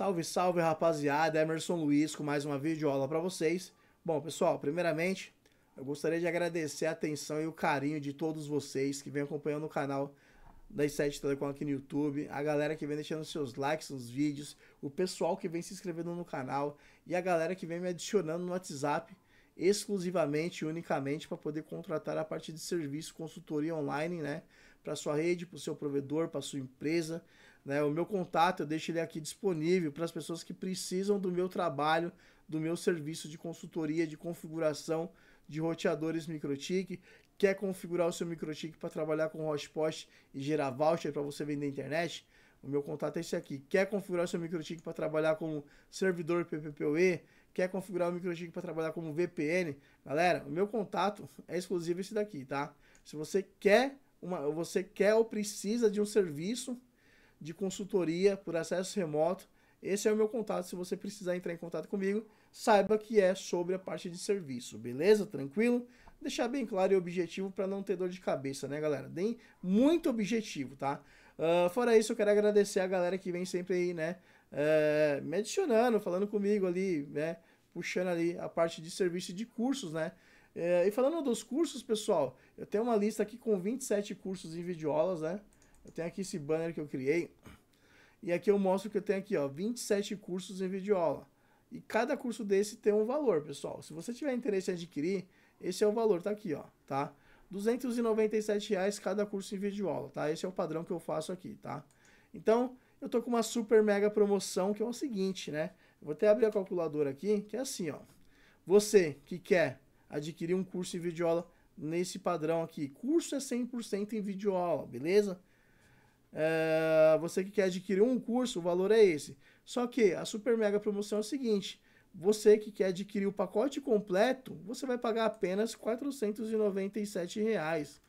Salve, salve rapaziada, Emerson Luiz com mais uma videoaula para vocês. Bom, pessoal, primeiramente, eu gostaria de agradecer a atenção e o carinho de todos vocês que vem acompanhando o canal da 7 Telecom aqui no YouTube, a galera que vem deixando seus likes nos vídeos, o pessoal que vem se inscrevendo no canal e a galera que vem me adicionando no WhatsApp exclusivamente, unicamente para poder contratar a parte de serviço, consultoria online, né? para sua rede, para o seu provedor, para sua empresa. Né? O meu contato eu deixo ele aqui disponível para as pessoas que precisam do meu trabalho, do meu serviço de consultoria, de configuração de roteadores MikroTik, quer configurar o seu MikroTik para trabalhar com hotspot e gerar voucher para você vender internet. O meu contato é esse aqui. Quer configurar o seu MikroTik para trabalhar como servidor PPPoE? Quer configurar o MikroTik para trabalhar como VPN? Galera, o meu contato é exclusivo esse daqui, tá? Se você quer uma, você quer ou precisa de um serviço de consultoria por acesso remoto, esse é o meu contato. Se você precisar entrar em contato comigo, saiba que é sobre a parte de serviço, beleza? Tranquilo? Deixar bem claro e objetivo para não ter dor de cabeça, né, galera? Bem, muito objetivo, tá? Uh, fora isso, eu quero agradecer a galera que vem sempre aí, né? Uh, me adicionando, falando comigo ali, né? Puxando ali a parte de serviço de cursos, né? É, e falando dos cursos, pessoal, eu tenho uma lista aqui com 27 cursos em videoaulas, né? Eu tenho aqui esse banner que eu criei. E aqui eu mostro que eu tenho aqui, ó, 27 cursos em videoaula. E cada curso desse tem um valor, pessoal. Se você tiver interesse em adquirir, esse é o valor, tá aqui, ó, tá? R$297,00 cada curso em videoaula, tá? Esse é o padrão que eu faço aqui, tá? Então, eu tô com uma super mega promoção que é o seguinte, né? vou até abrir a calculadora aqui, que é assim, ó. Você que quer adquirir um curso em videoaula nesse padrão aqui. Curso é 100% em videoaula, beleza? É, você que quer adquirir um curso, o valor é esse. Só que a super mega promoção é o seguinte, você que quer adquirir o pacote completo, você vai pagar apenas R$ 497. Reais. R$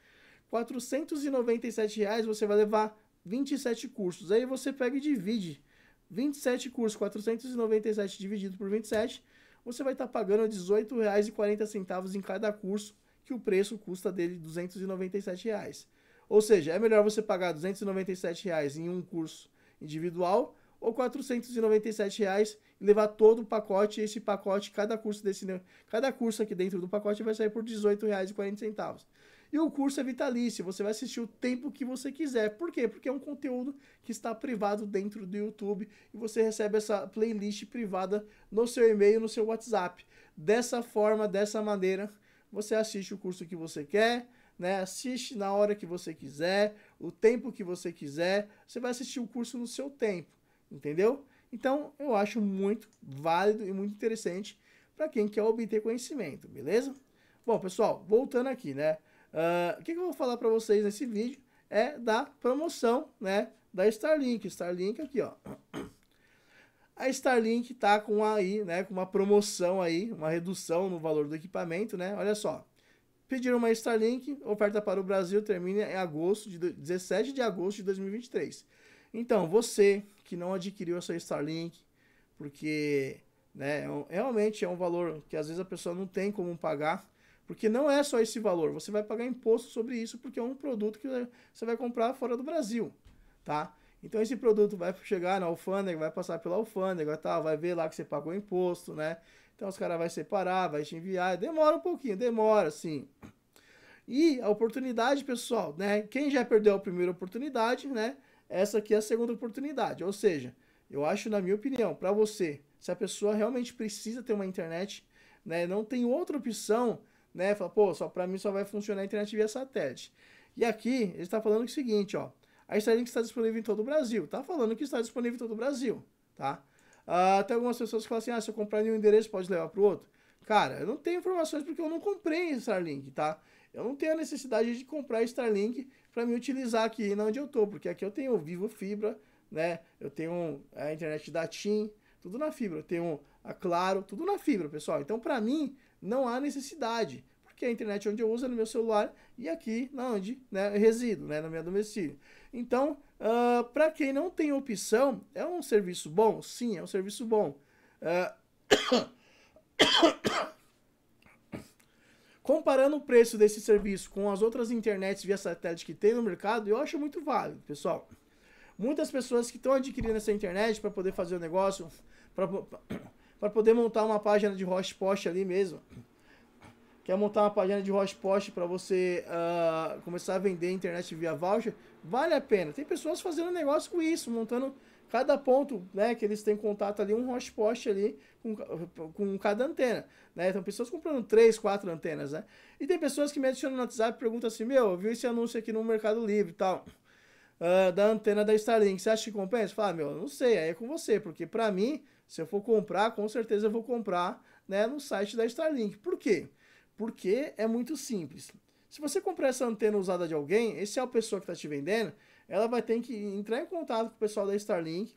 497 reais você vai levar 27 cursos. Aí você pega e divide 27 cursos, 497 dividido por 27 você vai estar tá pagando R$ 18,40 em cada curso, que o preço custa dele R$ 297. Ou seja, é melhor você pagar R$ 297 em um curso individual ou R$ 497 e levar todo o pacote, esse pacote, cada curso desse, cada curso aqui dentro do pacote vai sair por R$ 18,40. E o curso é vitalício, você vai assistir o tempo que você quiser. Por quê? Porque é um conteúdo que está privado dentro do YouTube e você recebe essa playlist privada no seu e-mail, no seu WhatsApp. Dessa forma, dessa maneira, você assiste o curso que você quer, né? Assiste na hora que você quiser, o tempo que você quiser. Você vai assistir o curso no seu tempo, entendeu? Então, eu acho muito válido e muito interessante para quem quer obter conhecimento, beleza? Bom, pessoal, voltando aqui, né? Ah, o que, que eu vou falar para vocês nesse vídeo é da promoção, né, da Starlink. Starlink aqui, ó. A Starlink tá com aí, né, com uma promoção aí, uma redução no valor do equipamento, né? Olha só. Pediram uma Starlink, oferta para o Brasil termina em agosto de 17 de agosto de 2023. Então, você que não adquiriu essa Starlink, porque né, é realmente é um valor que às vezes a pessoa não tem como pagar, porque não é só esse valor, você vai pagar imposto sobre isso porque é um produto que você vai comprar fora do Brasil, tá? Então esse produto vai chegar na alfândega, vai passar pela alfândega, tal, tá? vai ver lá que você pagou imposto, né? Então os caras vão separar, vai te enviar, demora um pouquinho, demora sim. E a oportunidade, pessoal, né? Quem já perdeu a primeira oportunidade, né? Essa aqui é a segunda oportunidade, ou seja, eu acho, na minha opinião, para você, se a pessoa realmente precisa ter uma internet, né? Não tem outra opção né? Fala, pô, só para mim só vai funcionar a internet via satélite. E aqui ele está falando o seguinte, ó. A Starlink está disponível em todo o Brasil. Tá falando que está disponível em todo o Brasil, tá? Uh, tem algumas pessoas que falam assim, ah, se eu comprar em um endereço pode levar para o outro. Cara, eu não tenho informações porque eu não comprei Starlink, tá? Eu não tenho a necessidade de comprar Starlink para me utilizar aqui na onde eu tô, porque aqui eu tenho Vivo Fibra, né? Eu tenho eh, a internet da TIM, tudo na fibra. Eu tenho a Claro, tudo na fibra, pessoal. Então, para mim, não há necessidade, porque a internet onde eu uso é no meu celular e aqui na onde né, eu resido, né, minha domicílio. Então, uh, ah, para quem não tem opção, é um serviço bom? Sim, é um serviço bom. Uh, Comparando o preço desse serviço com as outras internets via satélite que tem no mercado, eu acho muito válido, pessoal. Muitas pessoas que estão adquirindo essa internet para poder fazer o negócio, para poder montar uma página de host ali mesmo. Quer montar uma página de host para você uh, começar a vender internet via voucher? Vale a pena. Tem pessoas fazendo negócio com isso, montando cada ponto né, que eles têm contato ali, um hotspot ali com, com cada antena. Né? Então, pessoas comprando 3, 4 antenas, né? E tem pessoas que me adicionam no WhatsApp e perguntam assim, meu, eu vi esse anúncio aqui no Mercado Livre e tal, uh, da antena da Starlink, você acha que compensa? Fala, meu, não sei, aí é com você, porque para mim, se eu for comprar, com certeza eu vou comprar né, no site da Starlink. Por quê? Porque é muito simples. Se você comprar essa antena usada de alguém, esse é a pessoa que está te vendendo, ela vai ter que entrar em contato com o pessoal da Starlink,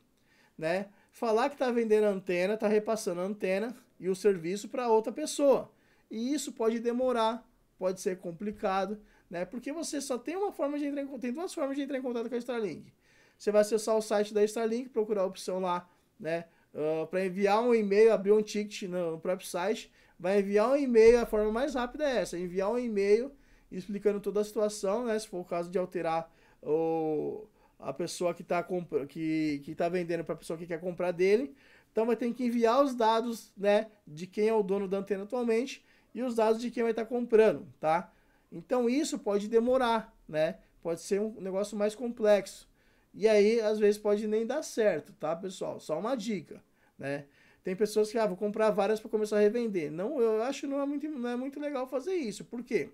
né? Falar que está vendendo a antena, está repassando a antena e o serviço para outra pessoa. E isso pode demorar, pode ser complicado, né? Porque você só tem uma forma de entrar em, tem duas formas de entrar em contato com a Starlink. Você vai acessar o site da Starlink, procurar a opção lá, né? Uh, ah, para enviar um e-mail, abrir um ticket no, no próprio site, vai enviar um e-mail, a forma mais rápida é essa, enviar um e-mail explicando toda a situação, né? Se for o caso de alterar o, a pessoa que está que, que tá vendendo para a pessoa que quer comprar dele. Então vai ter que enviar os dados, né, de quem é o dono da antena atualmente e os dados de quem vai estar tá comprando, tá? Então isso pode demorar, né? Pode ser um negócio mais complexo. E aí, às vezes, pode nem dar certo, tá, pessoal? Só uma dica, né? Tem pessoas que, ah, vou comprar várias para começar a revender. Não, eu acho não é muito, não é muito legal fazer isso. Por quê?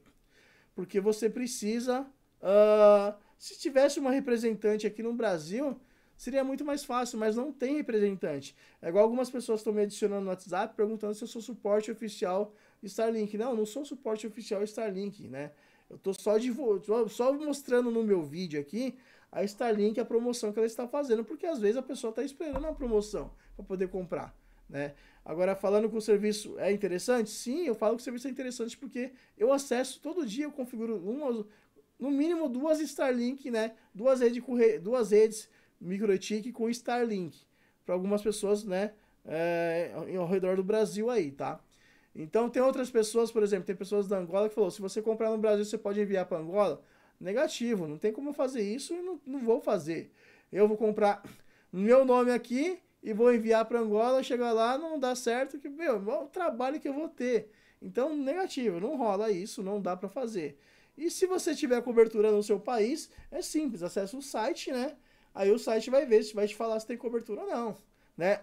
Porque você precisa... Uh, se tivesse uma representante aqui no Brasil, seria muito mais fácil, mas não tem representante. É igual algumas pessoas estão me adicionando no WhatsApp perguntando se eu sou suporte oficial Starlink. Não, não sou suporte oficial Starlink, né? Eu tô só, de, só mostrando no meu vídeo aqui a Starlink, é a promoção que ela está fazendo, porque às vezes a pessoa está esperando uma promoção para poder comprar. Né? Agora, falando que o serviço é interessante, sim, eu falo que o serviço é interessante porque eu acesso todo dia, eu configuro uma, no mínimo duas Starlink, né? duas, redes com duas redes MicroTik com Starlink, para algumas pessoas né? É, ao redor do Brasil aí, tá? Então tem outras pessoas, por exemplo, tem pessoas da Angola que falou, se você comprar no Brasil, você pode enviar para Angola negativo. Não tem como fazer isso e não, não vou fazer. Eu vou comprar meu nome aqui e vou enviar para Angola, chegar lá, não dá certo, que, meu, é o trabalho que eu vou ter. Então, negativo, não rola isso, não dá para fazer. E se você tiver cobertura no seu país, é simples, acessa o site, né? Aí o site vai ver se vai te falar se tem cobertura ou não, né?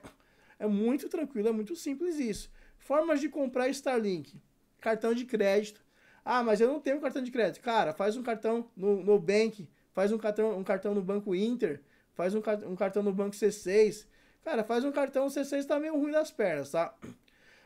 É muito tranquilo, é muito simples isso. Formas de comprar Starlink: cartão de crédito, ah, mas eu não tenho cartão de crédito. Cara, faz um cartão no, no Bank, faz um cartão, um cartão no Banco Inter, faz um, um cartão no Banco C6. Cara, faz um cartão C6 tá meio ruim das pernas, tá?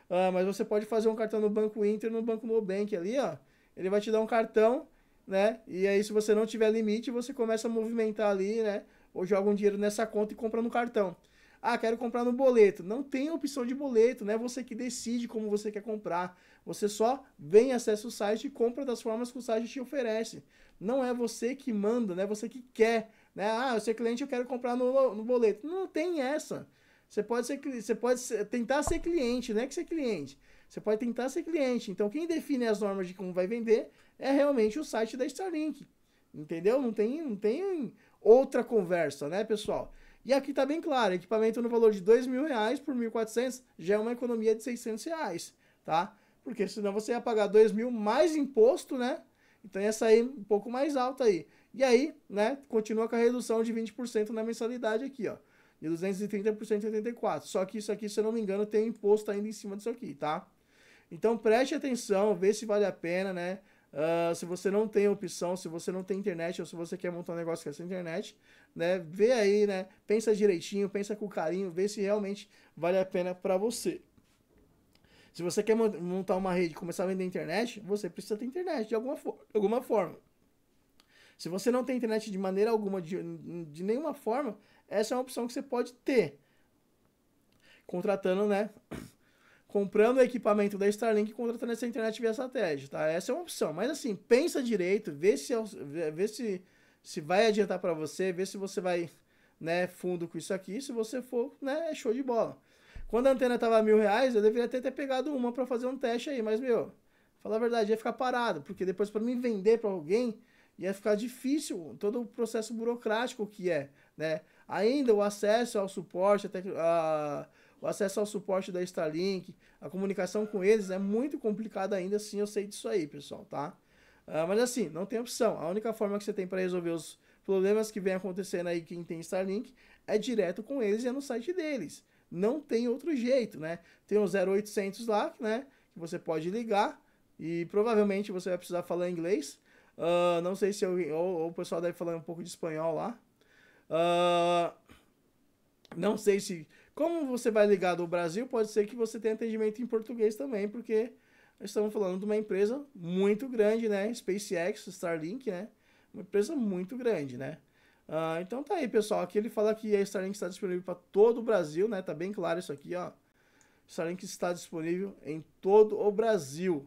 Ah, mas você pode fazer um cartão no Banco Inter, no Banco Nubank ali, ó. Ele vai te dar um cartão, né? E aí, se você não tiver limite, você começa a movimentar ali, né? Ou joga um dinheiro nessa conta e compra no cartão. Ah, quero comprar no boleto. Não tem opção de boleto, né? Você que decide como você quer comprar. Você só vem, acessa o site e compra das formas que o site te oferece. Não é você que manda, né? Você que quer, né? Ah, eu sou cliente, eu quero comprar no, no boleto. Não tem essa. Você pode ser, você pode ser, tentar ser cliente, não é que ser é cliente. Você pode tentar ser cliente. Então, quem define as normas de como vai vender é realmente o site da Starlink. Entendeu? Não tem, não tem outra conversa, né, pessoal? E aqui está bem claro, equipamento no valor de mil reais por mil já é uma economia de seiscentos reais, tá? Porque senão você ia pagar dois mil mais imposto, né? Então ia sair um pouco mais alto aí. E aí, né, continua com a redução de 20% na mensalidade aqui, ó. De 230 por 184. Só que isso aqui, se eu não me engano, tem imposto ainda em cima disso aqui, tá? Então preste atenção, vê se vale a pena, né? Uh, se você não tem opção, se você não tem internet, ou se você quer montar um negócio com é essa internet, né? Vê aí, né? Pensa direitinho, pensa com carinho, vê se realmente vale a pena para você. Se você quer montar uma rede e começar a vender internet, você precisa ter internet de alguma, for alguma forma. Se você não tem internet de maneira alguma, de, de nenhuma forma, essa é uma opção que você pode ter. Contratando, né? comprando o equipamento da Starlink e contratando essa internet via satélite, tá? Essa é uma opção. Mas assim, pensa direito, vê se, é vê se, se vai adiantar para você, vê se você vai né, fundo com isso aqui. Se você for, né, é show de bola. Quando a antena tava mil reais, eu deveria ter, ter pegado uma para fazer um teste aí, mas meu, falar a verdade, ia ficar parado, porque depois para mim vender para alguém ia ficar difícil todo o processo burocrático que é, né? Ainda o acesso ao suporte, até a, o acesso ao suporte da Starlink, a comunicação com eles é muito complicada ainda, sim, eu sei disso aí, pessoal, tá? Uh, mas assim, não tem opção. A única forma que você tem para resolver os problemas que vem acontecendo aí quem tem Starlink é direto com eles e é no site deles. Não tem outro jeito, né? Tem o 0800 lá, né? Que você pode ligar e provavelmente você vai precisar falar inglês. Uh, não sei se alguém, ou, ou, o pessoal deve falar um pouco de espanhol lá. Uh, não sei se como você vai ligado ao Brasil, pode ser que você tenha atendimento em português também, porque estamos falando de uma empresa muito grande, né? SpaceX, Starlink, né? Uma empresa muito grande, né? Uh, então tá aí, pessoal. Aqui ele fala que a Starlink está disponível para todo o Brasil, né? Tá bem claro isso aqui, ó. Starlink está disponível em todo o Brasil.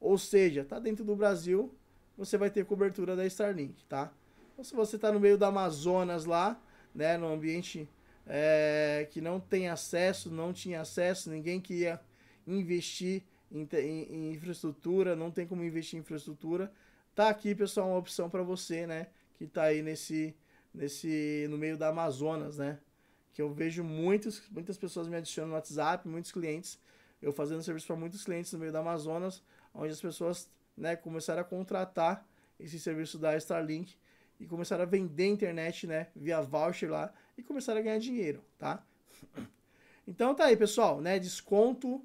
Ou seja, tá dentro do Brasil, você vai ter cobertura da Starlink, tá? Então, se você tá no meio da Amazonas lá, né, no ambiente é, que não tem acesso, não tinha acesso, ninguém queria investir em, em, infraestrutura, não tem como investir em infraestrutura. Tá aqui, pessoal, uma opção para você, né? Que tá aí nesse, nesse, no meio da Amazonas, né? Que eu vejo muitos, muitas pessoas me adicionando no WhatsApp, muitos clientes, eu fazendo serviço para muitos clientes no meio da Amazonas, onde as pessoas, né, começaram a contratar esse serviço da Starlink e começaram a vender internet, né, via voucher lá e começaram a ganhar dinheiro, tá? Então tá aí, pessoal, né? Desconto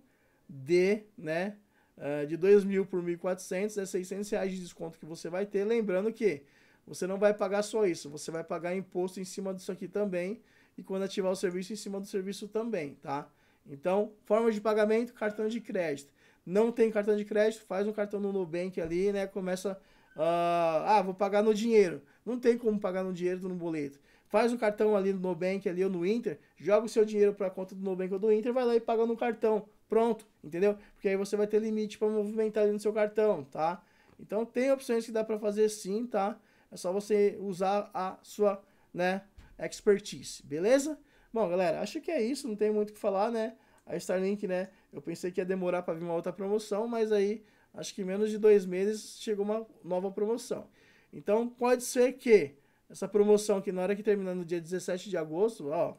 de, né? Uh, de mil por 1.400 é 600 reais de desconto que você vai ter. Lembrando que você não vai pagar só isso, você vai pagar imposto em cima disso aqui também e quando ativar o serviço, em cima do serviço também, tá? Então, forma de pagamento, cartão de crédito. Não tem cartão de crédito, faz um cartão no Nubank ali, né? Começa, uh, ah, vou pagar no dinheiro. Não tem como pagar no dinheiro, no boleto faz um cartão ali no Nubank ali ou no Inter, joga o seu dinheiro para a conta do Nubank ou do Inter, vai lá e paga no cartão. Pronto, entendeu? Porque aí você vai ter limite para movimentar ali no seu cartão, tá? Então tem opções que dá para fazer sim, tá? É só você usar a sua, né, expertise, beleza? Bom, galera, acho que é isso, não tem muito o que falar, né? A Starlink, né? Eu pensei que ia demorar para vir uma outra promoção, mas aí acho que em menos de dois meses chegou uma nova promoção. Então pode ser que essa promoção que na hora que terminar no dia 17 de agosto, ó,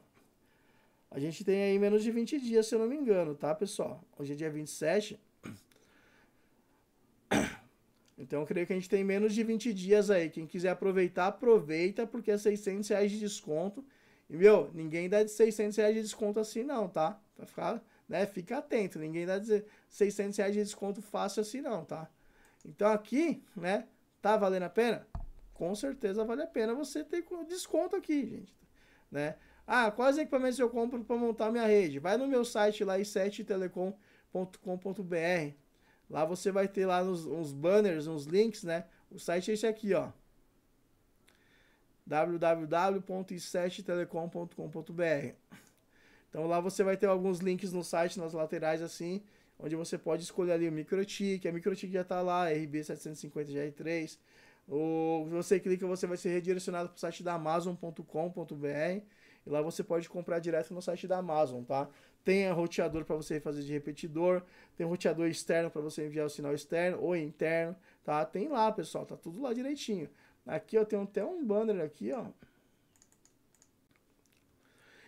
a gente tem aí menos de 20 dias, se eu não me engano, tá, pessoal? Hoje é dia 27. Então, eu creio que a gente tem menos de 20 dias aí. Quem quiser aproveitar, aproveita, porque é 600 reais de desconto. E, meu, ninguém dá de 600 reais de desconto assim não, tá? Pra ficar, né? Fica atento. Ninguém dá de 600 reais de desconto fácil assim não, tá? Então, aqui, né? Tá valendo a pena? com certeza vale a pena você ter desconto aqui, gente. Né? Ah, quais equipamentos eu compro para montar minha rede? Vai no meu site lá, i7telecom.com.br. Lá você vai ter lá nos, uns banners, uns links, né? O site é esse aqui, ó. www.i7telecom.com.br Então lá você vai ter alguns links no site, nas laterais assim, onde você pode escolher ali o MicroTik, a MicroTik já está lá, RB750GR3, ou você clica, você vai ser redirecionado para o site da Amazon.com.br. E lá você pode comprar direto no site da Amazon, tá? Tem roteador para você fazer de repetidor, tem roteador externo para você enviar o sinal externo ou interno, tá? Tem lá, pessoal, tá tudo lá direitinho. Aqui eu tenho até um banner aqui, ó.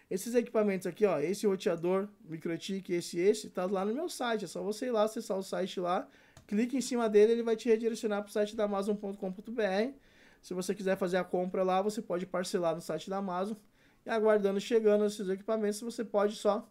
Esses equipamentos aqui, ó, esse roteador, microtique, esse esse, tá lá no meu site. É só você ir lá acessar o site lá clique em cima dele, ele vai te redirecionar para o site da Amazon.com.br. Se você quiser fazer a compra lá, você pode parcelar no site da Amazon. E aguardando chegando esses equipamentos, você pode só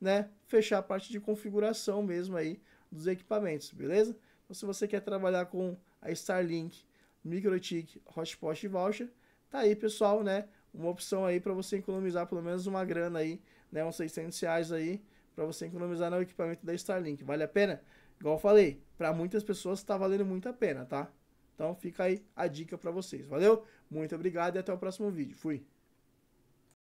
né, fechar a parte de configuração mesmo aí dos equipamentos, beleza? Então, se você quer trabalhar com a Starlink, MicroTik, Hotspot e Voucher, tá aí, pessoal, né? Uma opção aí para você economizar pelo menos uma grana aí, né? Uns 600 reais aí para você economizar no equipamento da Starlink. Vale a pena? Igual eu falei, para muitas pessoas está valendo muito a pena, tá? Então fica aí a dica para vocês. Valeu? Muito obrigado e até o próximo vídeo. Fui.